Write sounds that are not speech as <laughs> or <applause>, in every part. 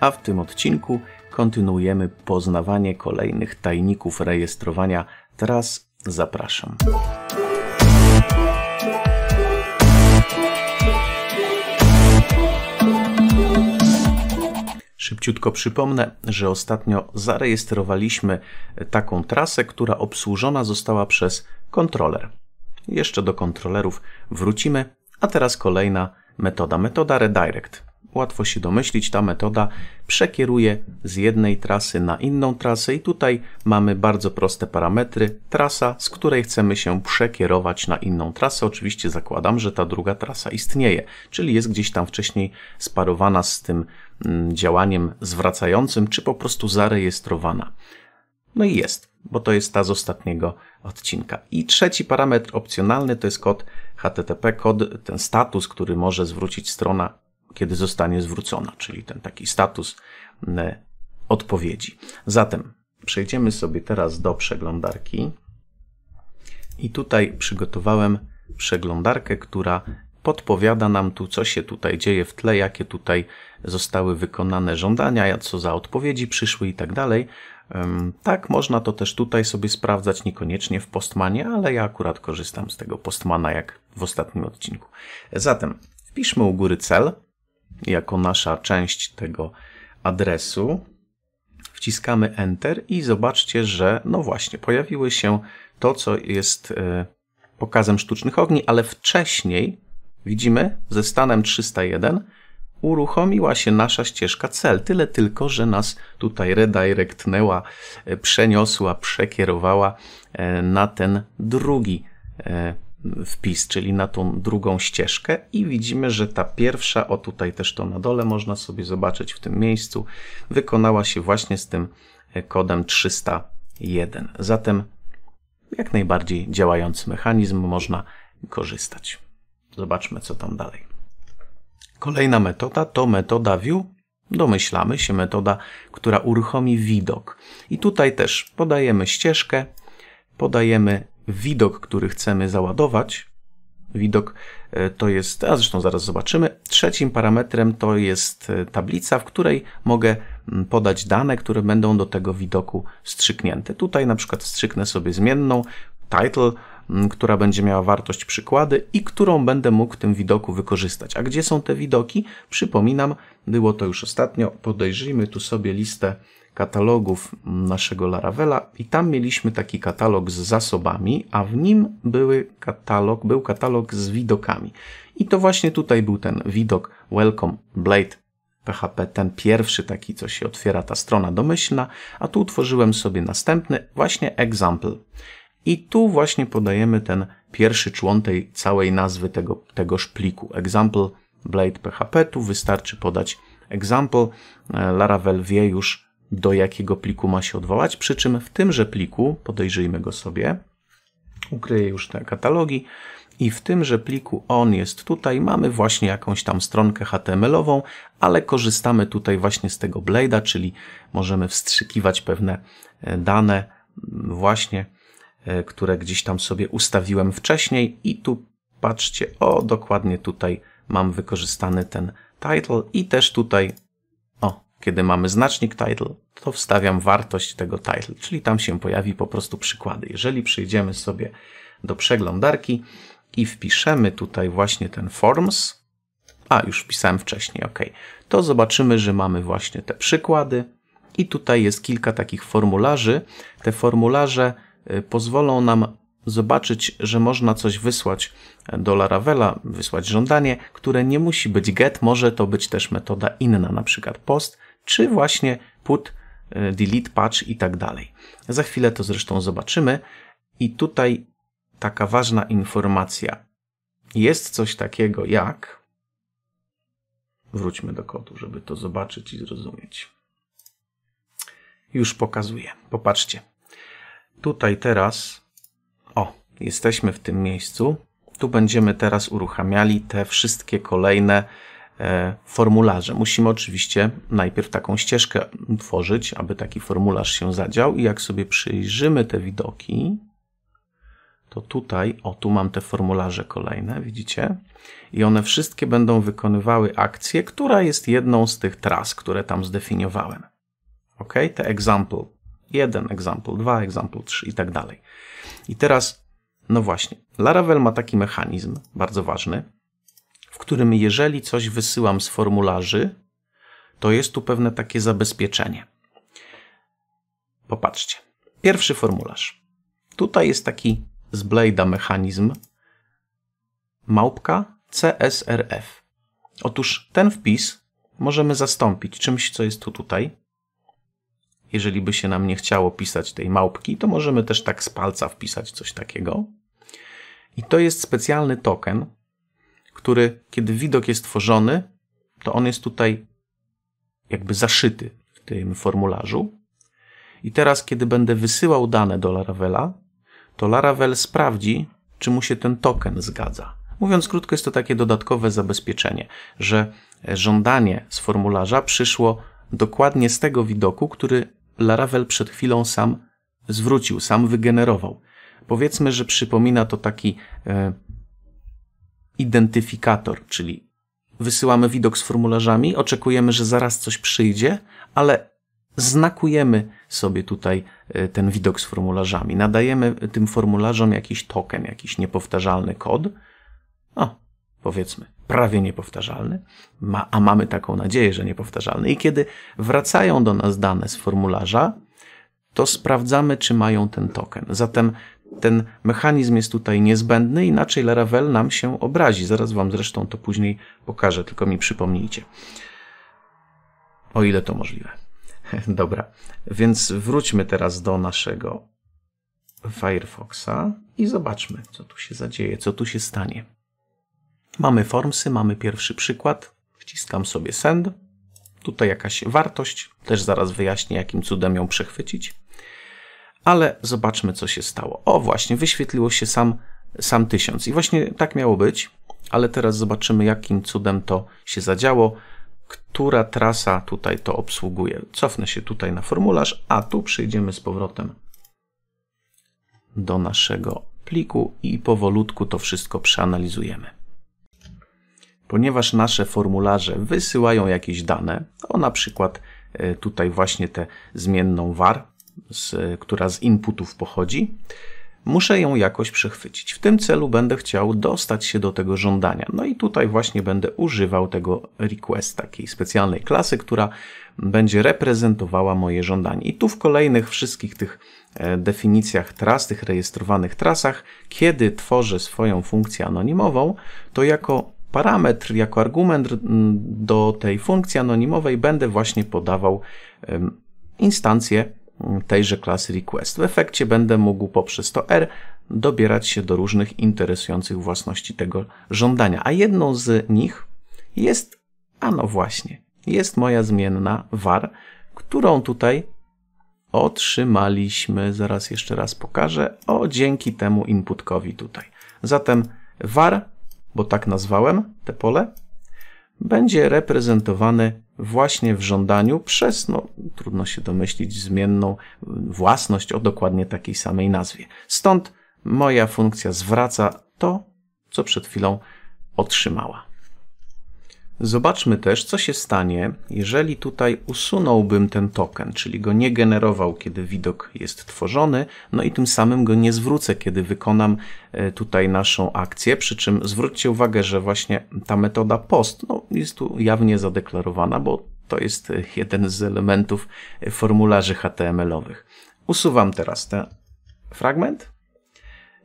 a w tym odcinku kontynuujemy poznawanie kolejnych tajników rejestrowania tras. Zapraszam. Szybciutko przypomnę, że ostatnio zarejestrowaliśmy taką trasę, która obsłużona została przez kontroler. Jeszcze do kontrolerów wrócimy, a teraz kolejna metoda, metoda redirect. Łatwo się domyślić, ta metoda przekieruje z jednej trasy na inną trasę i tutaj mamy bardzo proste parametry. Trasa, z której chcemy się przekierować na inną trasę. Oczywiście zakładam, że ta druga trasa istnieje, czyli jest gdzieś tam wcześniej sparowana z tym mm, działaniem zwracającym, czy po prostu zarejestrowana. No i jest, bo to jest ta z ostatniego odcinka. I trzeci parametr opcjonalny to jest kod HTTP, kod, ten status, który może zwrócić strona kiedy zostanie zwrócona, czyli ten taki status mm, odpowiedzi. Zatem przejdziemy sobie teraz do przeglądarki. I tutaj przygotowałem przeglądarkę, która podpowiada nam tu, co się tutaj dzieje w tle, jakie tutaj zostały wykonane żądania, co za odpowiedzi przyszły i tak dalej. Tak, można to też tutaj sobie sprawdzać, niekoniecznie w Postmanie, ale ja akurat korzystam z tego Postmana, jak w ostatnim odcinku. Zatem wpiszmy u góry cel, jako nasza część tego adresu. Wciskamy Enter i zobaczcie, że no właśnie, pojawiły się to, co jest e, pokazem sztucznych ogni, ale wcześniej, widzimy, ze stanem 301 uruchomiła się nasza ścieżka cel. Tyle tylko, że nas tutaj redirectnęła, e, przeniosła, przekierowała e, na ten drugi wpis, czyli na tą drugą ścieżkę i widzimy, że ta pierwsza, o tutaj też to na dole można sobie zobaczyć w tym miejscu, wykonała się właśnie z tym e, kodem 301. Zatem jak najbardziej działający mechanizm można korzystać. Zobaczmy, co tam dalej. Kolejna metoda to metoda view. Domyślamy się, metoda, która uruchomi widok. I tutaj też podajemy ścieżkę, podajemy widok, który chcemy załadować. Widok e, to jest, a zresztą zaraz zobaczymy. Trzecim parametrem to jest e, tablica, w której mogę mm, podać dane, które będą do tego widoku strzyknięte. Tutaj na przykład strzyknę sobie zmienną title, mm, która będzie miała wartość przykłady i którą będę mógł w tym widoku wykorzystać. A gdzie są te widoki? Przypominam, było to już ostatnio. Podejrzyjmy tu sobie listę katalogów naszego Laravela i tam mieliśmy taki katalog z zasobami, a w nim były katalog, był katalog z widokami. I to właśnie tutaj był ten widok Welcome Blade PHP, ten pierwszy taki, co się otwiera, ta strona domyślna, a tu utworzyłem sobie następny, właśnie example. I tu właśnie podajemy ten pierwszy człon tej całej nazwy tego, tegoż pliku. Example Blade PHP, tu wystarczy podać example, e, Laravel wie już, do jakiego pliku ma się odwołać, przy czym w tymże pliku, podejrzyjmy go sobie, ukryję już te katalogi, i w tymże pliku on jest tutaj, mamy właśnie jakąś tam stronkę HTML-ową, ale korzystamy tutaj właśnie z tego blade'a, czyli możemy wstrzykiwać pewne e, dane mm, właśnie, e, które gdzieś tam sobie ustawiłem wcześniej i tu patrzcie, o dokładnie tutaj mam wykorzystany ten title i też tutaj kiedy mamy znacznik title, to wstawiam wartość tego title, czyli tam się pojawi po prostu przykłady. Jeżeli przyjdziemy sobie do przeglądarki i wpiszemy tutaj właśnie ten forms, a już wpisałem wcześniej, ok, to zobaczymy, że mamy właśnie te przykłady i tutaj jest kilka takich formularzy. Te formularze y, pozwolą nam zobaczyć, że można coś wysłać do Laravela, wysłać żądanie, które nie musi być get, może to być też metoda inna, na przykład post, czy właśnie put, e, delete patch i tak dalej. Za chwilę to zresztą zobaczymy. I tutaj taka ważna informacja. Jest coś takiego jak. Wróćmy do kodu, żeby to zobaczyć i zrozumieć. Już pokazuję. Popatrzcie. Tutaj teraz. O, jesteśmy w tym miejscu. Tu będziemy teraz uruchamiali te wszystkie kolejne E, formularze. Musimy oczywiście najpierw taką ścieżkę tworzyć, aby taki formularz się zadział i jak sobie przyjrzymy te widoki, to tutaj, o tu mam te formularze kolejne, widzicie? I one wszystkie będą wykonywały akcję, która jest jedną z tych tras, które tam zdefiniowałem. Ok? Te example 1, example 2, example 3 i tak dalej. I teraz, no właśnie, Laravel ma taki mechanizm bardzo ważny, w którym jeżeli coś wysyłam z formularzy, to jest tu pewne takie zabezpieczenie. Popatrzcie. Pierwszy formularz. Tutaj jest taki z Blade'a mechanizm małpka CSRF. Otóż ten wpis możemy zastąpić czymś, co jest tu tutaj. Jeżeli by się nam nie chciało pisać tej małpki, to możemy też tak z palca wpisać coś takiego. I to jest specjalny token, który, kiedy widok jest tworzony, to on jest tutaj jakby zaszyty w tym formularzu. I teraz, kiedy będę wysyłał dane do Laravela, to Laravel sprawdzi, czy mu się ten token zgadza. Mówiąc krótko, jest to takie dodatkowe zabezpieczenie, że żądanie z formularza przyszło dokładnie z tego widoku, który Laravel przed chwilą sam zwrócił, sam wygenerował. Powiedzmy, że przypomina to taki e, identyfikator, czyli wysyłamy widok z formularzami, oczekujemy, że zaraz coś przyjdzie, ale znakujemy sobie tutaj e, ten widok z formularzami. Nadajemy tym formularzom jakiś token, jakiś niepowtarzalny kod. O, powiedzmy, prawie niepowtarzalny, a mamy taką nadzieję, że niepowtarzalny. I kiedy wracają do nas dane z formularza, to sprawdzamy, czy mają ten token. Zatem ten mechanizm jest tutaj niezbędny, inaczej Laravel nam się obrazi. Zaraz Wam zresztą to później pokażę, tylko mi przypomnijcie. O ile to możliwe. <laughs> Dobra, więc wróćmy teraz do naszego Firefoxa i zobaczmy, co tu się zadzieje, co tu się stanie. Mamy formsy, mamy pierwszy przykład. Wciskam sobie send. Tutaj jakaś wartość, też zaraz wyjaśnię, jakim cudem ją przechwycić ale zobaczmy, co się stało. O, właśnie, wyświetliło się sam, sam 1000 i właśnie tak miało być, ale teraz zobaczymy, jakim cudem to się zadziało, która trasa tutaj to obsługuje. Cofnę się tutaj na formularz, a tu przejdziemy z powrotem do naszego pliku i powolutku to wszystko przeanalizujemy. Ponieważ nasze formularze wysyłają jakieś dane, o na przykład e, tutaj właśnie tę zmienną var, z, która z inputów pochodzi, muszę ją jakoś przechwycić. W tym celu będę chciał dostać się do tego żądania. No i tutaj właśnie będę używał tego request, takiej specjalnej klasy, która będzie reprezentowała moje żądanie. I tu w kolejnych wszystkich tych e, definicjach tras, tych rejestrowanych trasach, kiedy tworzę swoją funkcję anonimową, to jako parametr, jako argument mm, do tej funkcji anonimowej będę właśnie podawał instancję tejże klasy request. W efekcie będę mógł poprzez to R dobierać się do różnych interesujących własności tego żądania. A jedną z nich jest, a no właśnie, jest moja zmienna var, którą tutaj otrzymaliśmy, zaraz jeszcze raz pokażę, o dzięki temu inputkowi tutaj. Zatem var, bo tak nazwałem te pole, będzie reprezentowany właśnie w żądaniu przez, no trudno się domyślić, zmienną własność o dokładnie takiej samej nazwie. Stąd moja funkcja zwraca to, co przed chwilą otrzymała. Zobaczmy też, co się stanie, jeżeli tutaj usunąłbym ten token, czyli go nie generował, kiedy widok jest tworzony, no i tym samym go nie zwrócę, kiedy wykonam e, tutaj naszą akcję. Przy czym zwróćcie uwagę, że właśnie ta metoda post no, jest tu jawnie zadeklarowana, bo to jest e, jeden z elementów e, formularzy HTML-owych. Usuwam teraz ten fragment.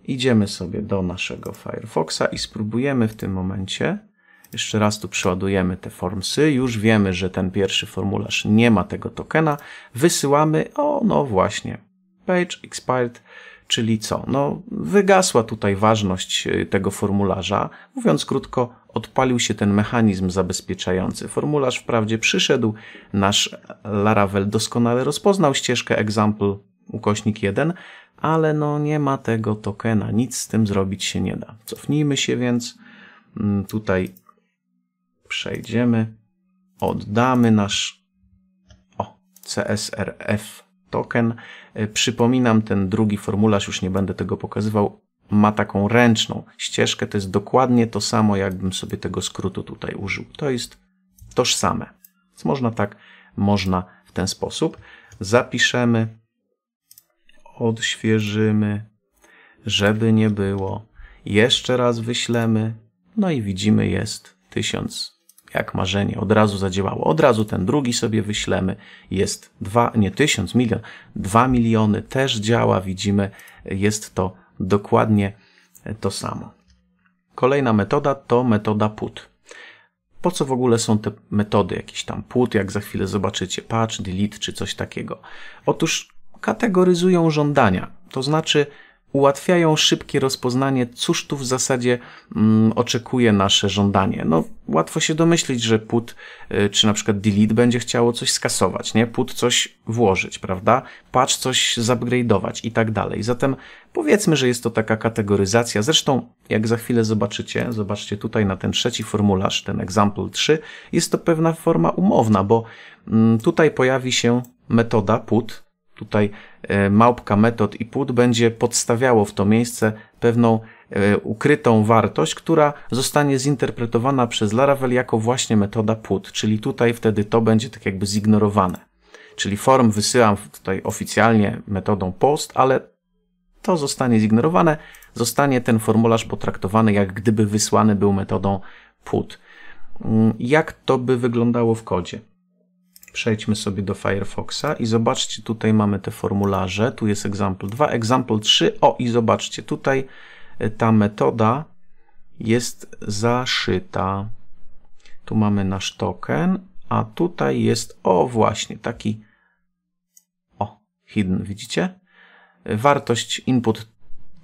Idziemy sobie do naszego Firefoxa i spróbujemy w tym momencie jeszcze raz tu przeładujemy te formsy. Już wiemy, że ten pierwszy formularz nie ma tego tokena. Wysyłamy, o no właśnie, page expired, czyli co? No, wygasła tutaj ważność y, tego formularza. Mówiąc krótko, odpalił się ten mechanizm zabezpieczający. Formularz wprawdzie przyszedł, nasz Laravel doskonale rozpoznał ścieżkę example ukośnik 1, ale no nie ma tego tokena, nic z tym zrobić się nie da. Cofnijmy się więc, mm, tutaj przejdziemy, oddamy nasz o, CSRF token. E, przypominam, ten drugi formularz, już nie będę tego pokazywał, ma taką ręczną ścieżkę. To jest dokładnie to samo, jakbym sobie tego skrótu tutaj użył. To jest tożsame. Więc można tak, można w ten sposób. Zapiszemy, odświeżymy, żeby nie było. Jeszcze raz wyślemy. No i widzimy, jest 1000 jak marzenie. Od razu zadziałało. Od razu ten drugi sobie wyślemy. Jest dwa, nie tysiąc, milion, dwa miliony też działa. Widzimy, jest to dokładnie to samo. Kolejna metoda to metoda put. Po co w ogóle są te metody, jakiś tam put, jak za chwilę zobaczycie, patch, delete czy coś takiego? Otóż kategoryzują żądania, to znaczy ułatwiają szybkie rozpoznanie, cóż tu w zasadzie mm, oczekuje nasze żądanie. No, łatwo się domyślić, że put, y, czy na przykład delete będzie chciało coś skasować, nie? Put coś włożyć, prawda? Patch coś zupgrade'ować i tak dalej. Zatem powiedzmy, że jest to taka kategoryzacja. Zresztą, jak za chwilę zobaczycie, zobaczcie tutaj na ten trzeci formularz, ten example 3, jest to pewna forma umowna, bo mm, tutaj pojawi się metoda put, tutaj E, małpka metod i put będzie podstawiało w to miejsce pewną e, ukrytą wartość, która zostanie zinterpretowana przez Laravel jako właśnie metoda put, czyli tutaj wtedy to będzie tak jakby zignorowane. Czyli form wysyłam tutaj oficjalnie metodą post, ale to zostanie zignorowane, zostanie ten formularz potraktowany jak gdyby wysłany był metodą put. Mm, jak to by wyglądało w kodzie? Przejdźmy sobie do Firefoxa i zobaczcie, tutaj mamy te formularze. Tu jest example 2, example 3. O, i zobaczcie, tutaj e, ta metoda jest zaszyta. Tu mamy nasz token, a tutaj jest, o właśnie, taki, o, hidden, widzicie? Wartość input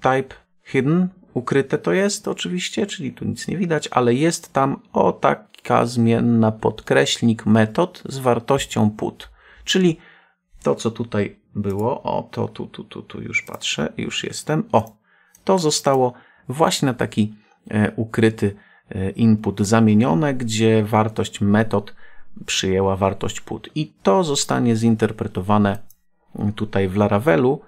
type hidden, ukryte to jest oczywiście, czyli tu nic nie widać, ale jest tam, o tak, zmienna podkreśnik metod z wartością put, czyli to, co tutaj było, o, to tu, tu, tu, tu już patrzę, już jestem, o, to zostało właśnie na taki e, ukryty e, input zamienione, gdzie wartość metod przyjęła wartość put. I to zostanie zinterpretowane mm, tutaj w Laravelu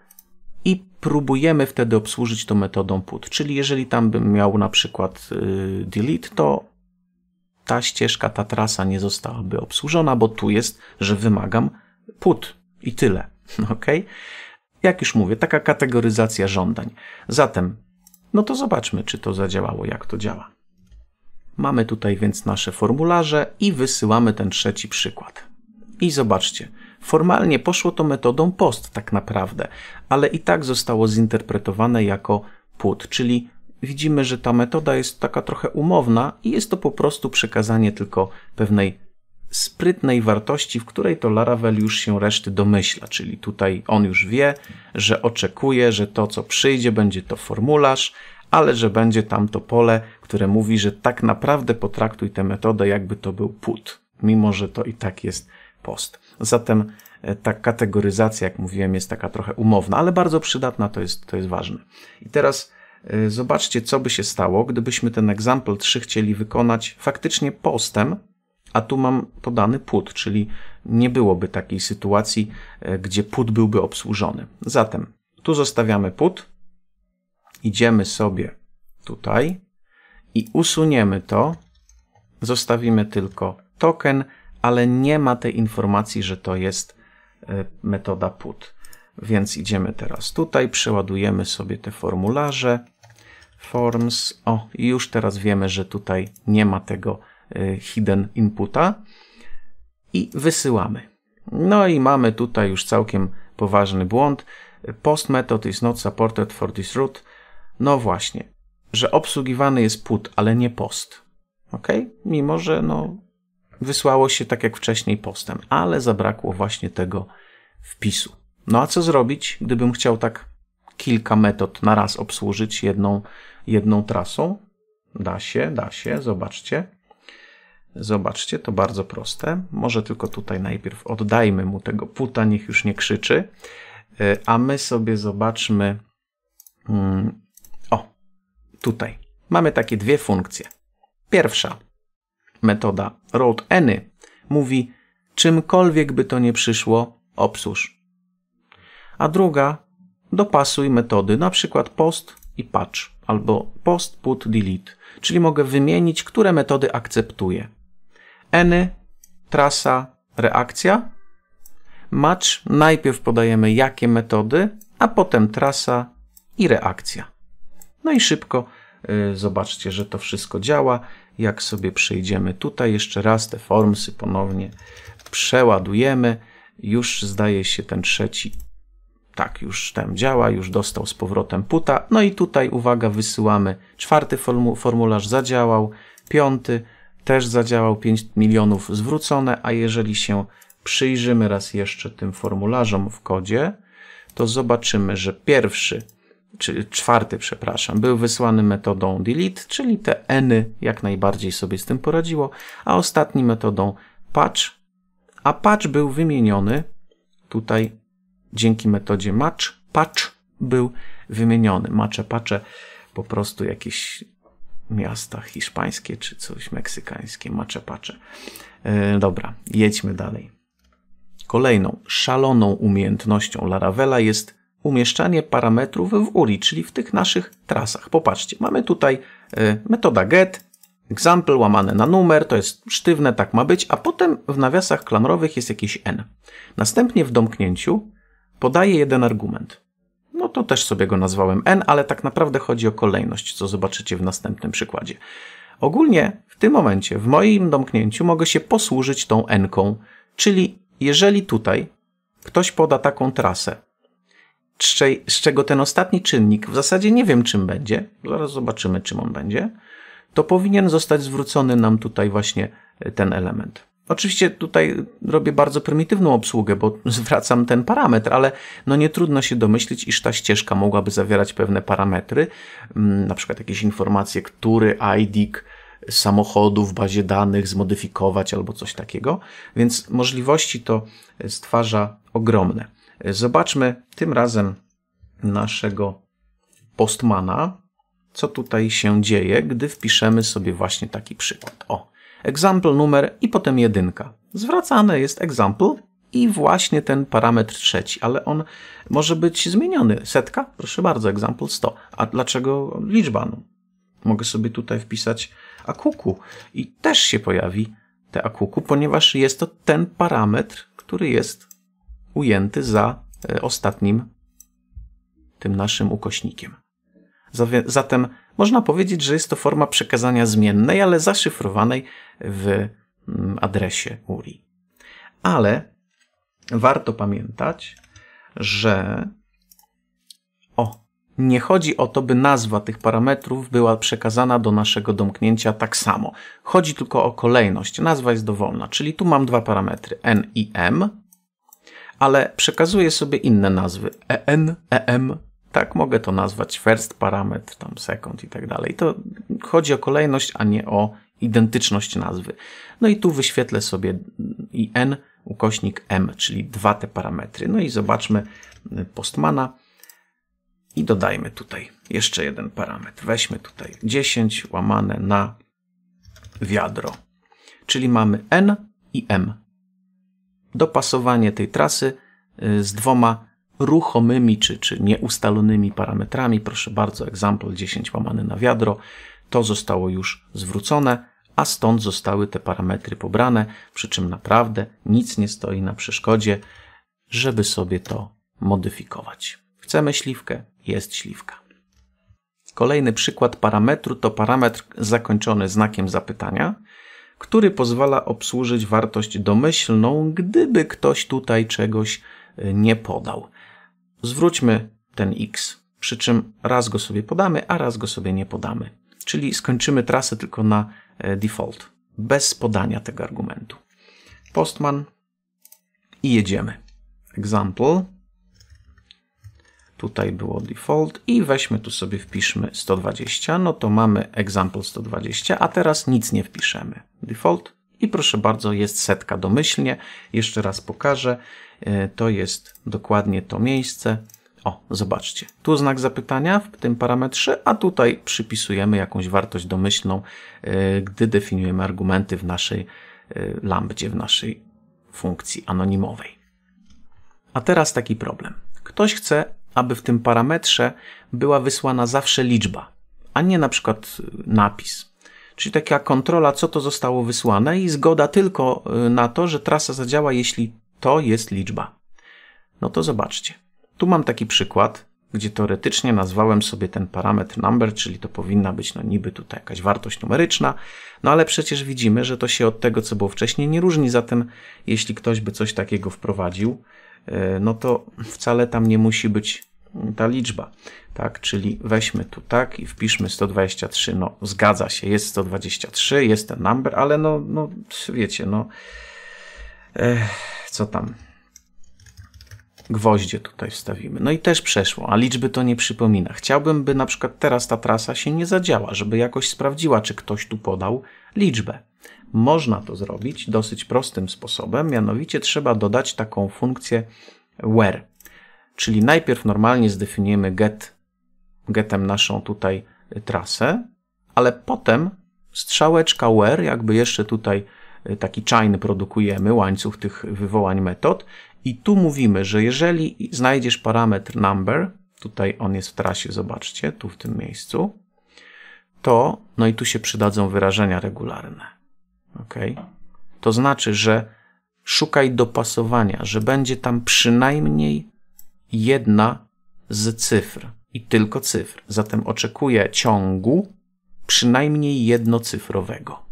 i próbujemy wtedy obsłużyć to metodą put. Czyli jeżeli tam bym miał na przykład y, delete, to ta ścieżka, ta trasa nie zostałaby obsłużona, bo tu jest, że wymagam put i tyle. <laughs> Ok? Jak już mówię, taka kategoryzacja żądań. Zatem, no to zobaczmy, czy to zadziałało, jak to działa. Mamy tutaj więc nasze formularze i wysyłamy ten trzeci przykład. I zobaczcie, formalnie poszło to metodą post tak naprawdę, ale i tak zostało zinterpretowane jako put, czyli widzimy, że ta metoda jest taka trochę umowna i jest to po prostu przekazanie tylko pewnej sprytnej wartości, w której to Laravel już się reszty domyśla, czyli tutaj on już wie, że oczekuje, że to co przyjdzie będzie to formularz, ale że będzie tam to pole, które mówi, że tak naprawdę potraktuj tę metodę jakby to był put, mimo że to i tak jest post. Zatem e, ta kategoryzacja, jak mówiłem, jest taka trochę umowna, ale bardzo przydatna, to jest, to jest ważne. I teraz Y, zobaczcie, co by się stało, gdybyśmy ten example 3 chcieli wykonać faktycznie postem, a tu mam podany put, czyli nie byłoby takiej sytuacji, y, gdzie put byłby obsłużony. Zatem tu zostawiamy put, idziemy sobie tutaj i usuniemy to, zostawimy tylko token, ale nie ma tej informacji, że to jest y, metoda put. Więc idziemy teraz tutaj, przeładujemy sobie te formularze. Forms. O, i już teraz wiemy, że tutaj nie ma tego y, hidden inputa. I wysyłamy. No i mamy tutaj już całkiem poważny błąd. Post method is not supported for this route. No właśnie, że obsługiwany jest put, ale nie post. Ok? Mimo, że no, wysłało się tak jak wcześniej postem, ale zabrakło właśnie tego wpisu. No a co zrobić, gdybym chciał tak kilka metod na raz obsłużyć jedną, jedną trasą? Da się, da się, zobaczcie. Zobaczcie, to bardzo proste. Może tylko tutaj najpierw oddajmy mu tego puta, niech już nie krzyczy. Y, a my sobie zobaczmy. Mm, o, tutaj mamy takie dwie funkcje. Pierwsza metoda road any mówi, czymkolwiek by to nie przyszło, obsłuż a druga dopasuj metody, na przykład post i patch albo post, put, delete, czyli mogę wymienić, które metody akceptuję. Any, trasa, reakcja. Match najpierw podajemy jakie metody, a potem trasa i reakcja. No i szybko y, zobaczcie, że to wszystko działa. Jak sobie przejdziemy tutaj jeszcze raz te formsy ponownie przeładujemy, już zdaje się ten trzeci tak, już tam działa, już dostał z powrotem puta. No i tutaj, uwaga, wysyłamy. Czwarty formu formularz zadziałał, piąty też zadziałał, 5 milionów zwrócone, a jeżeli się przyjrzymy raz jeszcze tym formularzom w kodzie, to zobaczymy, że pierwszy, czy czwarty, przepraszam, był wysłany metodą delete, czyli te eny jak najbardziej sobie z tym poradziło, a ostatni metodą patch, a patch był wymieniony tutaj dzięki metodzie match, patch był wymieniony. Macze, pacze, po prostu jakieś miasta hiszpańskie czy coś meksykańskie, macze, pacze. E, dobra, jedźmy dalej. Kolejną szaloną umiejętnością Laravela jest umieszczanie parametrów w uli, czyli w tych naszych trasach. Popatrzcie, mamy tutaj yy, metoda get, example łamane na numer, to jest sztywne, tak ma być, a potem w nawiasach klamrowych jest jakiś n. Następnie w domknięciu podaje jeden argument. No to też sobie go nazwałem n, ale tak naprawdę chodzi o kolejność, co zobaczycie w następnym przykładzie. Ogólnie w tym momencie, w moim domknięciu, mogę się posłużyć tą n-ką, czyli jeżeli tutaj ktoś poda taką trasę, z czego ten ostatni czynnik, w zasadzie nie wiem czym będzie, zaraz zobaczymy czym on będzie, to powinien zostać zwrócony nam tutaj właśnie ten element. Oczywiście tutaj robię bardzo prymitywną obsługę, bo <laughs> zwracam ten parametr, ale no nie trudno się domyślić, iż ta ścieżka mogłaby zawierać pewne parametry, mm, na przykład jakieś informacje, który ID samochodu w bazie danych zmodyfikować albo coś takiego, więc możliwości to stwarza ogromne. Zobaczmy tym razem naszego postmana, co tutaj się dzieje, gdy wpiszemy sobie właśnie taki przykład. O, example numer i potem jedynka. Zwracane jest example i właśnie ten parametr trzeci, ale on może być zmieniony. Setka? Proszę bardzo, example 100. A dlaczego liczba? No, mogę sobie tutaj wpisać akuku i też się pojawi te akuku, ponieważ jest to ten parametr, który jest ujęty za e, ostatnim tym naszym ukośnikiem. Zatem można powiedzieć, że jest to forma przekazania zmiennej, ale zaszyfrowanej w mm, adresie URI. Ale warto pamiętać, że o, nie chodzi o to, by nazwa tych parametrów była przekazana do naszego domknięcia tak samo. Chodzi tylko o kolejność. Nazwa jest dowolna, czyli tu mam dwa parametry n i m, ale przekazuję sobie inne nazwy en, em, tak mogę to nazwać, first parametr, tam second i tak dalej. To chodzi o kolejność, a nie o identyczność nazwy. No i tu wyświetlę sobie i n ukośnik m, czyli dwa te parametry. No i zobaczmy postmana i dodajmy tutaj jeszcze jeden parametr. Weźmy tutaj 10 łamane na wiadro. Czyli mamy n i m. Dopasowanie tej trasy y, z dwoma ruchomymi czy, czy nieustalonymi parametrami. Proszę bardzo, example 10 łamane na wiadro. To zostało już zwrócone, a stąd zostały te parametry pobrane, przy czym naprawdę nic nie stoi na przeszkodzie, żeby sobie to modyfikować. Chcemy śliwkę, jest śliwka. Kolejny przykład parametru to parametr zakończony znakiem zapytania, który pozwala obsłużyć wartość domyślną, gdyby ktoś tutaj czegoś y, nie podał zwróćmy ten x, przy czym raz go sobie podamy, a raz go sobie nie podamy. Czyli skończymy trasę tylko na e, default, bez podania tego argumentu. Postman i jedziemy. Example. Tutaj było default i weźmy tu sobie, wpiszmy 120. No to mamy example 120, a teraz nic nie wpiszemy. Default i proszę bardzo, jest setka domyślnie. Jeszcze raz pokażę. E, to jest dokładnie to miejsce. O, zobaczcie, tu znak zapytania w tym parametrze, a tutaj przypisujemy jakąś wartość domyślną, e, gdy definiujemy argumenty w naszej e, lambdzie, w naszej funkcji anonimowej. A teraz taki problem. Ktoś chce, aby w tym parametrze była wysłana zawsze liczba, a nie na przykład napis. Czyli taka kontrola, co to zostało wysłane i zgoda tylko na to, że trasa zadziała, jeśli to jest liczba. No to zobaczcie. Tu mam taki przykład, gdzie teoretycznie nazwałem sobie ten parametr number, czyli to powinna być no niby tutaj jakaś wartość numeryczna, no ale przecież widzimy, że to się od tego, co było wcześniej, nie różni. Zatem jeśli ktoś by coś takiego wprowadził, e, no to wcale tam nie musi być mm, ta liczba, tak? Czyli weźmy tu tak i wpiszmy 123, no zgadza się, jest 123, jest ten number, ale no, no wiecie, no Ech, co tam? Gwoździe tutaj wstawimy. No i też przeszło, a liczby to nie przypomina. Chciałbym, by na przykład teraz ta trasa się nie zadziała, żeby jakoś sprawdziła, czy ktoś tu podał liczbę. Można to zrobić dosyć prostym sposobem, mianowicie trzeba dodać taką funkcję where. Czyli najpierw normalnie zdefiniujemy get, getem naszą tutaj trasę, ale potem strzałeczka where, jakby jeszcze tutaj Y, taki czajny produkujemy, łańcuch tych wywołań metod. I tu mówimy, że jeżeli znajdziesz parametr number, tutaj on jest w trasie, zobaczcie, tu w tym miejscu, to, no i tu się przydadzą wyrażenia regularne. ok? To znaczy, że szukaj dopasowania, że będzie tam przynajmniej jedna z cyfr i tylko cyfr. Zatem oczekuję ciągu przynajmniej jednocyfrowego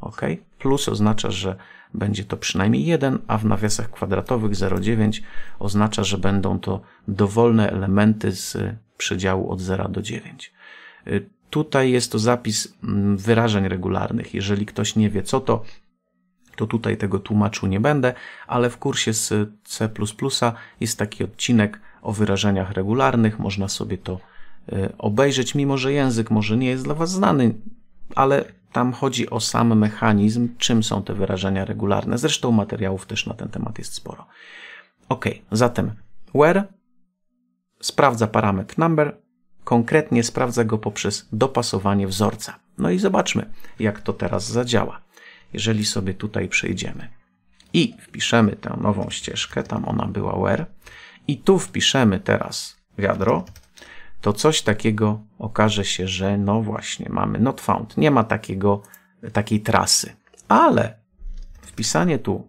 ok? Plus oznacza, że będzie to przynajmniej jeden, a w nawiasach kwadratowych 0,9 oznacza, że będą to dowolne elementy z przedziału od 0 do 9. Y, tutaj jest to zapis mm, wyrażeń regularnych. Jeżeli ktoś nie wie co to, to tutaj tego tłumaczył nie będę, ale w kursie z C++ jest taki odcinek o wyrażeniach regularnych, można sobie to y, obejrzeć, mimo że język może nie jest dla Was znany, ale tam chodzi o sam mechanizm, czym są te wyrażenia regularne. Zresztą materiałów też na ten temat jest sporo. Ok, zatem where sprawdza parametr number, konkretnie sprawdza go poprzez dopasowanie wzorca. No i zobaczmy, jak to teraz zadziała. Jeżeli sobie tutaj przejdziemy i wpiszemy tę nową ścieżkę, tam ona była where, i tu wpiszemy teraz wiadro, to coś takiego okaże się, że no właśnie mamy not found. Nie ma takiego, takiej trasy. Ale wpisanie tu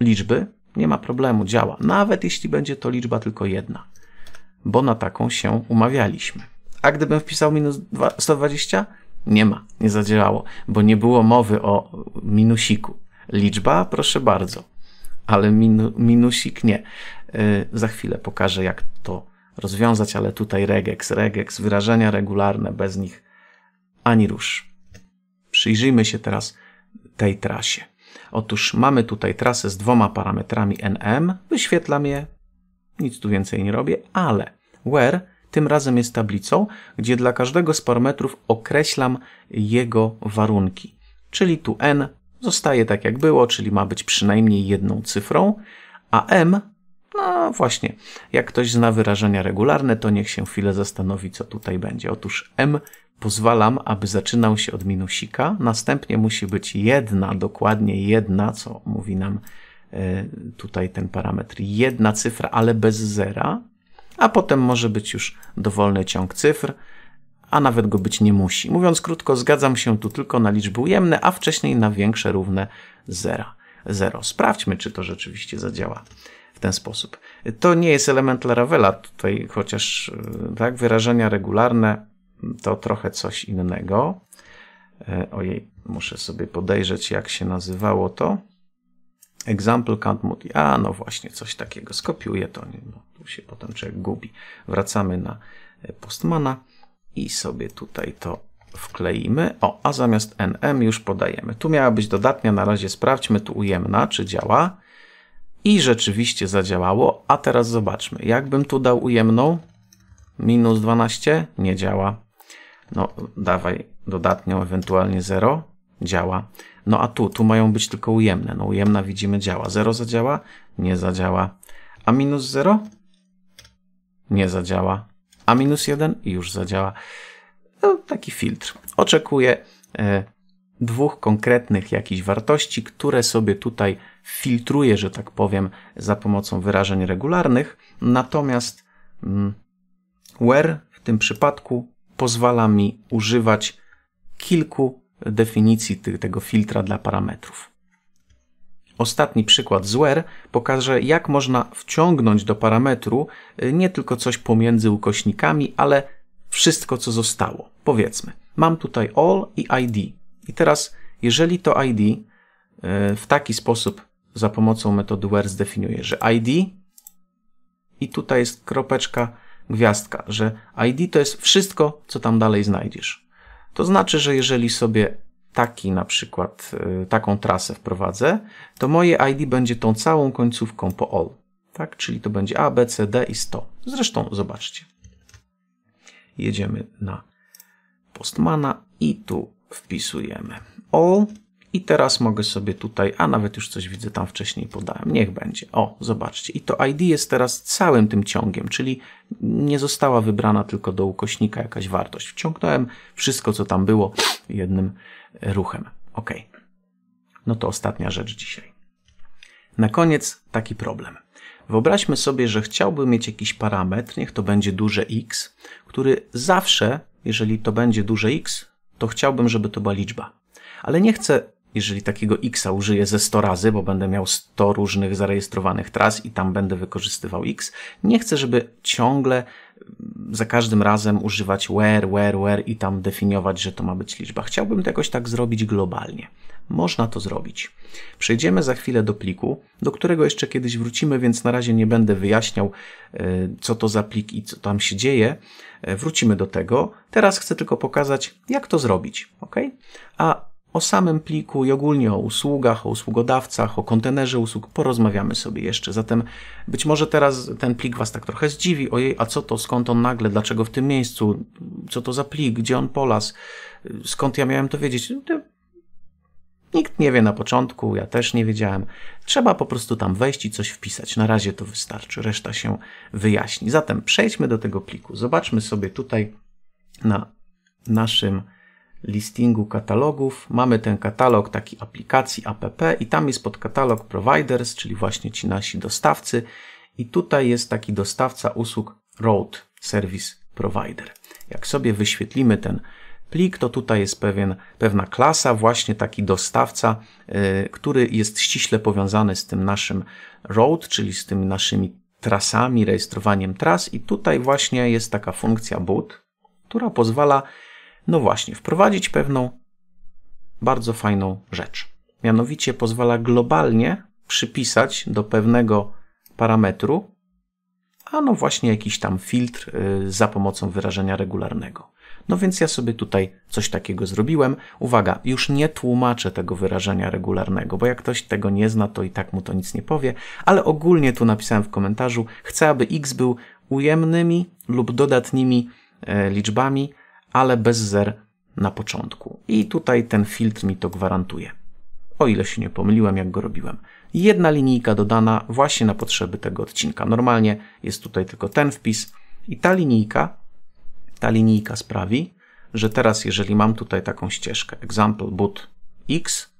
liczby nie ma problemu, działa. Nawet jeśli będzie to liczba tylko jedna, bo na taką się umawialiśmy. A gdybym wpisał minus 120? Nie ma, nie zadziałało, bo nie było mowy o minusiku. Liczba, proszę bardzo, ale minu, minusik nie. Yy, za chwilę pokażę, jak to rozwiązać, ale tutaj regex, regex, wyrażenia regularne, bez nich ani rusz. Przyjrzyjmy się teraz tej trasie. Otóż mamy tutaj trasę z dwoma parametrami nm, wyświetlam je, nic tu więcej nie robię, ale where tym razem jest tablicą, gdzie dla każdego z parametrów określam jego warunki. Czyli tu n zostaje tak jak było, czyli ma być przynajmniej jedną cyfrą, a m no właśnie, jak ktoś zna wyrażenia regularne, to niech się chwilę zastanowi, co tutaj będzie. Otóż m pozwalam, aby zaczynał się od minusika, następnie musi być jedna, dokładnie jedna, co mówi nam e, tutaj ten parametr, jedna cyfra, ale bez zera, a potem może być już dowolny ciąg cyfr, a nawet go być nie musi. Mówiąc krótko, zgadzam się tu tylko na liczby ujemne, a wcześniej na większe równe zera. 0. Sprawdźmy, czy to rzeczywiście zadziała ten sposób. To nie jest element Laravel'a tutaj, chociaż y, tak, wyrażenia regularne to trochę coś innego. E, ojej, muszę sobie podejrzeć, jak się nazywało to. Example can't multi. A, no właśnie, coś takiego. Skopiuję to. Nie, no, tu się potem człowiek gubi. Wracamy na e, Postmana i sobie tutaj to wkleimy. O, a zamiast NM już podajemy. Tu miała być dodatnia, na razie sprawdźmy tu ujemna, czy działa. I rzeczywiście zadziałało, a teraz zobaczmy. Jakbym tu dał ujemną, minus 12, nie działa. No dawaj dodatnią, ewentualnie 0, działa. No a tu, tu mają być tylko ujemne. No ujemna widzimy działa. 0 zadziała? Nie zadziała. A minus 0? Nie zadziała. A minus 1? Już zadziała. No, taki filtr. Oczekuję y, dwóch konkretnych jakichś wartości, które sobie tutaj filtruje, że tak powiem, za pomocą wyrażeń regularnych, natomiast mm, where w tym przypadku pozwala mi używać kilku definicji tego filtra dla parametrów. Ostatni przykład z where pokaże, jak można wciągnąć do parametru y, nie tylko coś pomiędzy ukośnikami, ale wszystko, co zostało. Powiedzmy, mam tutaj all i id. I teraz, jeżeli to id y, w taki sposób za pomocą metody where zdefiniuję, że ID i tutaj jest kropeczka, gwiazdka, że ID to jest wszystko, co tam dalej znajdziesz. To znaczy, że jeżeli sobie taki na przykład, y, taką trasę wprowadzę, to moje ID będzie tą całą końcówką po all. Tak? Czyli to będzie A, B, C, D i 100. Zresztą zobaczcie. Jedziemy na Postmana i tu wpisujemy all i teraz mogę sobie tutaj, a nawet już coś widzę tam wcześniej podałem. Niech będzie. O, zobaczcie. I to ID jest teraz całym tym ciągiem, czyli nie została wybrana tylko do ukośnika jakaś wartość. Wciągnąłem wszystko, co tam było jednym ruchem. OK. No to ostatnia rzecz dzisiaj. Na koniec taki problem. Wyobraźmy sobie, że chciałbym mieć jakiś parametr, niech to będzie duże X, który zawsze, jeżeli to będzie duże X, to chciałbym, żeby to była liczba. Ale nie chcę jeżeli takiego x użyję ze 100 razy, bo będę miał 100 różnych zarejestrowanych tras i tam będę wykorzystywał x, nie chcę, żeby ciągle mm, za każdym razem używać where, where, where i tam definiować, że to ma być liczba. Chciałbym to jakoś tak zrobić globalnie. Można to zrobić. Przejdziemy za chwilę do pliku, do którego jeszcze kiedyś wrócimy, więc na razie nie będę wyjaśniał, y, co to za plik i co tam się dzieje. Y, wrócimy do tego. Teraz chcę tylko pokazać, jak to zrobić. ok? A o samym pliku i ogólnie o usługach, o usługodawcach, o kontenerze usług porozmawiamy sobie jeszcze. Zatem być może teraz ten plik Was tak trochę zdziwi. Ojej, a co to, skąd on nagle, dlaczego w tym miejscu, co to za plik, gdzie on polas, skąd ja miałem to wiedzieć? No nikt nie wie na początku, ja też nie wiedziałem. Trzeba po prostu tam wejść i coś wpisać. Na razie to wystarczy, reszta się wyjaśni. Zatem przejdźmy do tego pliku. Zobaczmy sobie tutaj na naszym listingu katalogów mamy ten katalog taki aplikacji app i tam jest podkatalog providers, czyli właśnie ci nasi dostawcy i tutaj jest taki dostawca usług road service provider. Jak sobie wyświetlimy ten plik, to tutaj jest pewien, pewna klasa, właśnie taki dostawca, yy, który jest ściśle powiązany z tym naszym road, czyli z tymi naszymi trasami, rejestrowaniem tras i tutaj właśnie jest taka funkcja boot, która pozwala no właśnie, wprowadzić pewną bardzo fajną rzecz. Mianowicie pozwala globalnie przypisać do pewnego parametru, a no właśnie jakiś tam filtr y, za pomocą wyrażenia regularnego. No więc ja sobie tutaj coś takiego zrobiłem. Uwaga, już nie tłumaczę tego wyrażenia regularnego, bo jak ktoś tego nie zna, to i tak mu to nic nie powie, ale ogólnie tu napisałem w komentarzu, chcę, aby x był ujemnymi lub dodatnimi e, liczbami ale bez zer na początku. I tutaj ten filtr mi to gwarantuje. O ile się nie pomyliłem, jak go robiłem. Jedna linijka dodana właśnie na potrzeby tego odcinka. Normalnie jest tutaj tylko ten wpis i ta linijka, ta linijka sprawi, że teraz jeżeli mam tutaj taką ścieżkę, example boot x,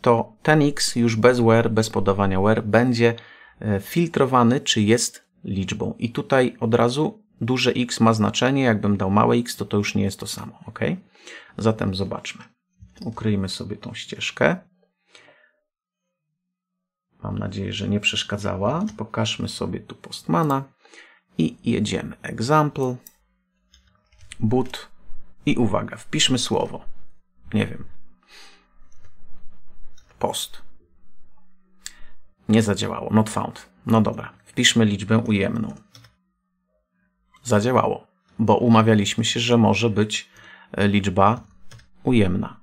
to ten x już bez where, bez podawania where będzie e, filtrowany, czy jest liczbą. I tutaj od razu duże x ma znaczenie, jakbym dał małe x, to to już nie jest to samo, ok? Zatem zobaczmy. Ukryjmy sobie tą ścieżkę. Mam nadzieję, że nie przeszkadzała. Pokażmy sobie tu Postmana i jedziemy. Example, but i uwaga, wpiszmy słowo. Nie wiem. Post. Nie zadziałało, not found. No dobra, wpiszmy liczbę ujemną zadziałało, bo umawialiśmy się, że może być e, liczba ujemna,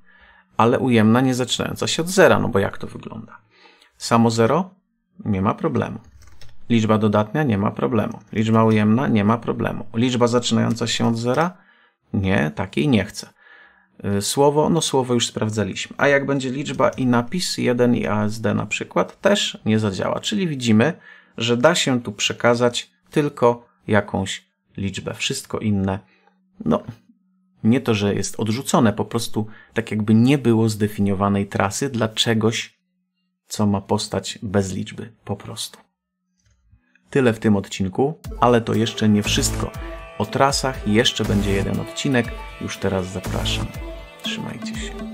ale ujemna nie zaczynająca się od zera, no bo jak to wygląda? Samo zero? Nie ma problemu. Liczba dodatnia? Nie ma problemu. Liczba ujemna? Nie ma problemu. Liczba zaczynająca się od zera? Nie, takiej nie chcę. E, słowo, no słowo już sprawdzaliśmy. A jak będzie liczba i napis 1 i ASD na przykład, też nie zadziała. Czyli widzimy, że da się tu przekazać tylko jakąś liczbę, wszystko inne, no, nie to, że jest odrzucone, po prostu tak jakby nie było zdefiniowanej trasy dla czegoś, co ma postać bez liczby, po prostu. Tyle w tym odcinku, ale to jeszcze nie wszystko. O trasach jeszcze będzie jeden odcinek, już teraz zapraszam. Trzymajcie się.